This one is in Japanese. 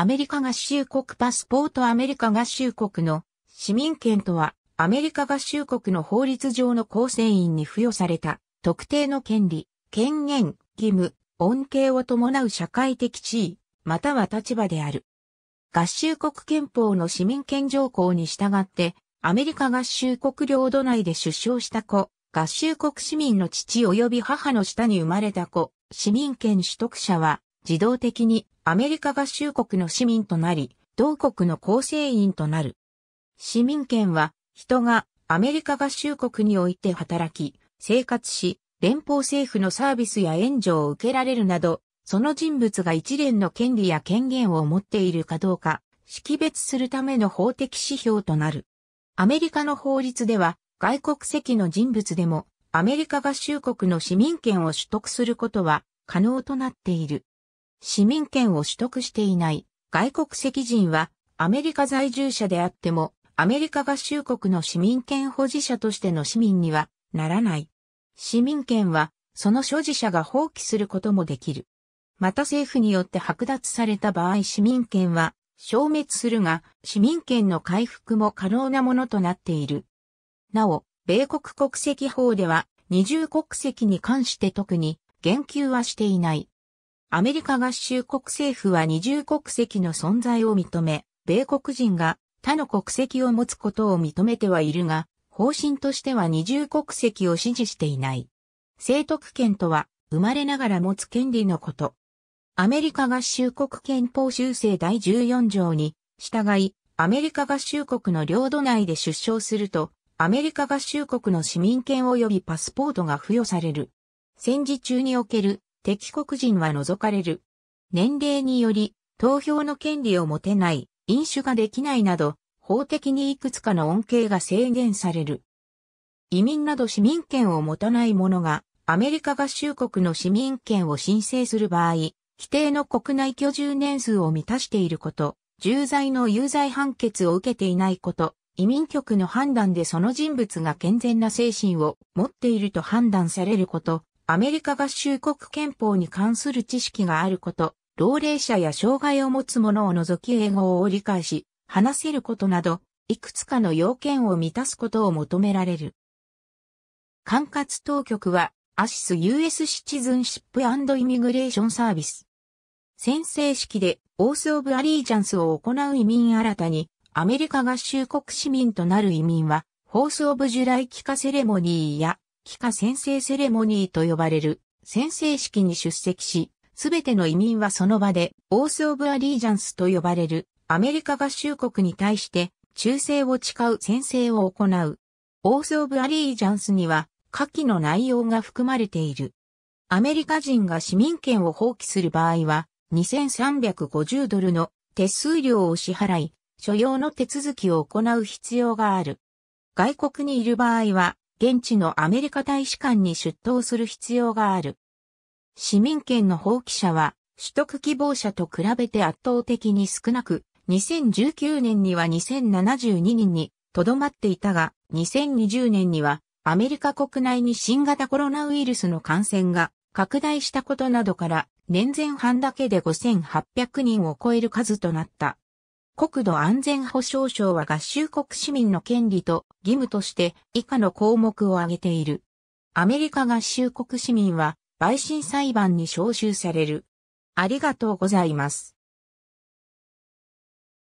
アメリカ合衆国パスポートアメリカ合衆国の市民権とはアメリカ合衆国の法律上の構成員に付与された特定の権利、権限、義務、恩恵を伴う社会的地位、または立場である。合衆国憲法の市民権条項に従って、アメリカ合衆国領土内で出生した子、合衆国市民の父及び母の下に生まれた子、市民権取得者は、自動的にアメリカ合衆国の市民となり、同国の構成員となる。市民権は、人がアメリカ合衆国において働き、生活し、連邦政府のサービスや援助を受けられるなど、その人物が一連の権利や権限を持っているかどうか、識別するための法的指標となる。アメリカの法律では、外国籍の人物でも、アメリカ合衆国の市民権を取得することは可能となっている。市民権を取得していない外国籍人はアメリカ在住者であってもアメリカ合衆国の市民権保持者としての市民にはならない。市民権はその所持者が放棄することもできる。また政府によって剥奪された場合市民権は消滅するが市民権の回復も可能なものとなっている。なお、米国国籍法では二重国籍に関して特に言及はしていない。アメリカ合衆国政府は二重国籍の存在を認め、米国人が他の国籍を持つことを認めてはいるが、方針としては二重国籍を支持していない。生徳権とは、生まれながら持つ権利のこと。アメリカ合衆国憲法修正第14条に、従い、アメリカ合衆国の領土内で出生すると、アメリカ合衆国の市民権及びパスポートが付与される。戦時中における敵国人は除かれる。年齢により、投票の権利を持てない、飲酒ができないなど、法的にいくつかの恩恵が制限される。移民など市民権を持たない者が、アメリカ合衆国の市民権を申請する場合、規定の国内居住年数を満たしていること、重罪の有罪判決を受けていないこと、移民局の判断でその人物が健全な精神を持っていると判断されること、アメリカ合衆国憲法に関する知識があること、老齢者や障害を持つ者を除き英語を理解し、話せることなど、いくつかの要件を満たすことを求められる。管轄当局は、アシス US シチズンシップイミグレーションサービス。宣誓式で、オース・オブ・アリージャンスを行う移民新たに、アメリカ合衆国市民となる移民は、ホース・オブ・ジュライ帰化セレモニーや、帰化宣誓セレモニーと呼ばれる宣誓式に出席し、すべての移民はその場で、オース・オブ・アリージャンスと呼ばれるアメリカ合衆国に対して忠誠を誓う宣誓を行う。オース・オブ・アリージャンスには、下記の内容が含まれている。アメリカ人が市民権を放棄する場合は、2350ドルの手数料を支払い、所要の手続きを行う必要がある。外国にいる場合は、現地のアメリカ大使館に出頭する必要がある。市民権の放棄者は、取得希望者と比べて圧倒的に少なく、2019年には2072人にとどまっていたが、2020年にはアメリカ国内に新型コロナウイルスの感染が拡大したことなどから、年前半だけで5800人を超える数となった。国土安全保障省は合衆国市民の権利と義務として以下の項目を挙げている。アメリカ合衆国市民は陪審裁判に招集される。ありがとうございます。